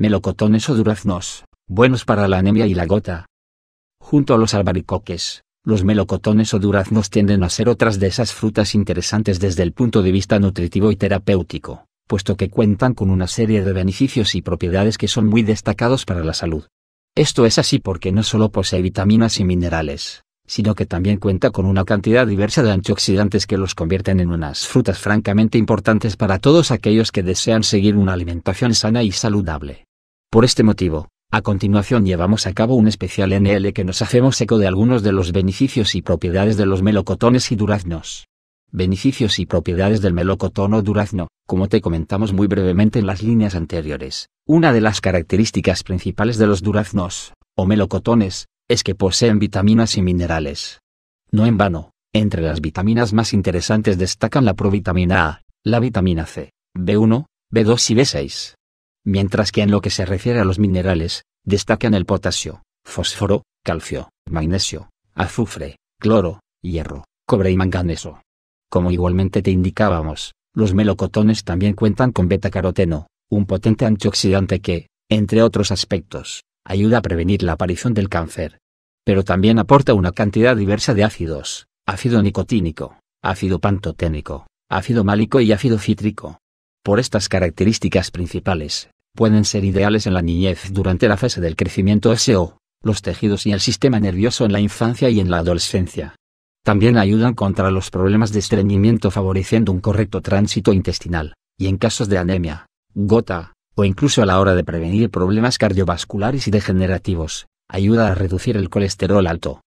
melocotones o duraznos, buenos para la anemia y la gota. Junto a los albaricoques, los melocotones o duraznos tienden a ser otras de esas frutas interesantes desde el punto de vista nutritivo y terapéutico, puesto que cuentan con una serie de beneficios y propiedades que son muy destacados para la salud. Esto es así porque no solo posee vitaminas y minerales, sino que también cuenta con una cantidad diversa de antioxidantes que los convierten en unas frutas francamente importantes para todos aquellos que desean seguir una alimentación sana y saludable. Por este motivo, a continuación llevamos a cabo un especial NL que nos hacemos eco de algunos de los beneficios y propiedades de los melocotones y duraznos. Beneficios y propiedades del melocotón o durazno, como te comentamos muy brevemente en las líneas anteriores, una de las características principales de los duraznos, o melocotones, es que poseen vitaminas y minerales. No en vano, entre las vitaminas más interesantes destacan la provitamina A, la vitamina C, B1, B2 y B6 mientras que en lo que se refiere a los minerales, destacan el potasio, fósforo, calcio, magnesio, azufre, cloro, hierro, cobre y manganeso. Como igualmente te indicábamos, los melocotones también cuentan con beta-caroteno, un potente antioxidante que, entre otros aspectos, ayuda a prevenir la aparición del cáncer. Pero también aporta una cantidad diversa de ácidos, ácido nicotínico, ácido pantoténico, ácido málico y ácido cítrico por estas características principales, pueden ser ideales en la niñez durante la fase del crecimiento S.O., los tejidos y el sistema nervioso en la infancia y en la adolescencia. También ayudan contra los problemas de estreñimiento favoreciendo un correcto tránsito intestinal, y en casos de anemia, gota, o incluso a la hora de prevenir problemas cardiovasculares y degenerativos, ayuda a reducir el colesterol alto,